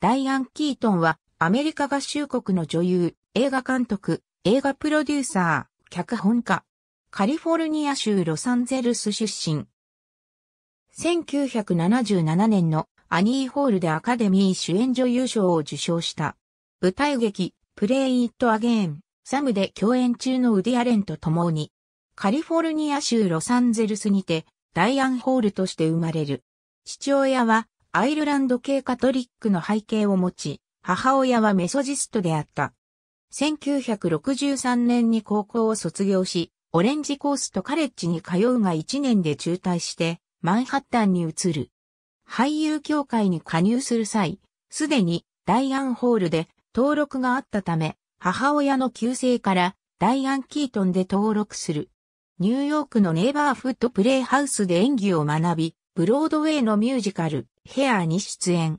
ダイアン・キートンは、アメリカ合衆国の女優、映画監督、映画プロデューサー、脚本家。カリフォルニア州ロサンゼルス出身。1977年のアニーホールでアカデミー主演女優賞を受賞した。舞台劇、プレイ・イット・アゲーン、サムで共演中のウディ・アレンと共に、カリフォルニア州ロサンゼルスにて、ダイアン・ホールとして生まれる。父親はアイルランド系カトリックの背景を持ち、母親はメソジストであった。1963年に高校を卒業し、オレンジコースとカレッジに通うが1年で中退して、マンハッタンに移る。俳優協会に加入する際、すでにダイアンホールで登録があったため、母親の旧姓からダイアン・キートンで登録する。ニューヨークのネイバーフットプレイハウスで演技を学び、ブロードウェイのミュージカル、ヘアーに出演。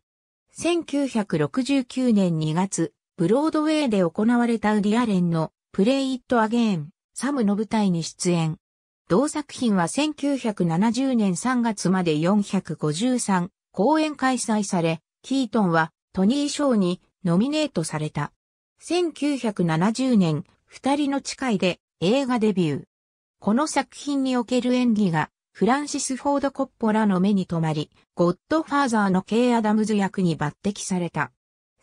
1969年2月、ブロードウェイで行われたウディアレンのプレイ・イット・アゲーン、サムの舞台に出演。同作品は1970年3月まで453公演開催され、キートンはトニー賞にノミネートされた。1970年、二人の誓いで映画デビュー。この作品における演技がフランシス・フォード・コッポラの目に留まり、ゴッドファーザーのケイ・アダムズ役に抜擢された。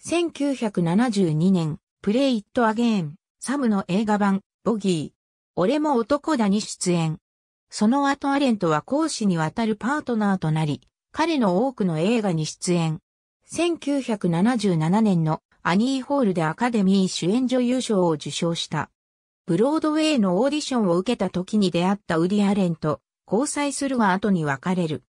1972年、プレイ・イット・アゲーン、サムの映画版、ボギー、俺も男だに出演。その後アレントは講師にわたるパートナーとなり、彼の多くの映画に出演。1977年のアニーホールでアカデミー主演女優賞を受賞した。ブロードウェイのオーディションを受けた時に出会ったウディ・アレント。交際するは後に別れる。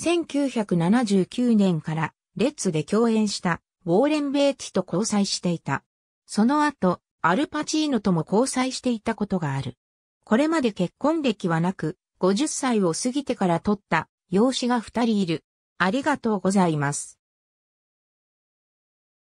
1979年からレッツで共演したウォーレン・ベイティと交際していた。その後、アルパチーノとも交際していたことがある。これまで結婚歴はなく、50歳を過ぎてから取った養子が2人いる。ありがとうございます。